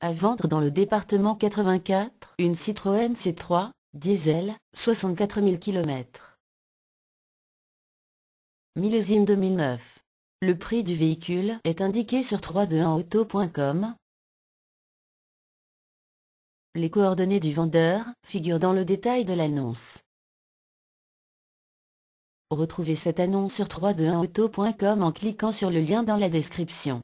À vendre dans le département 84, une Citroën C3, diesel, 64 000 km. Millésime 2009. Le prix du véhicule est indiqué sur 321auto.com. Les coordonnées du vendeur figurent dans le détail de l'annonce. Retrouvez cette annonce sur 321auto.com en cliquant sur le lien dans la description.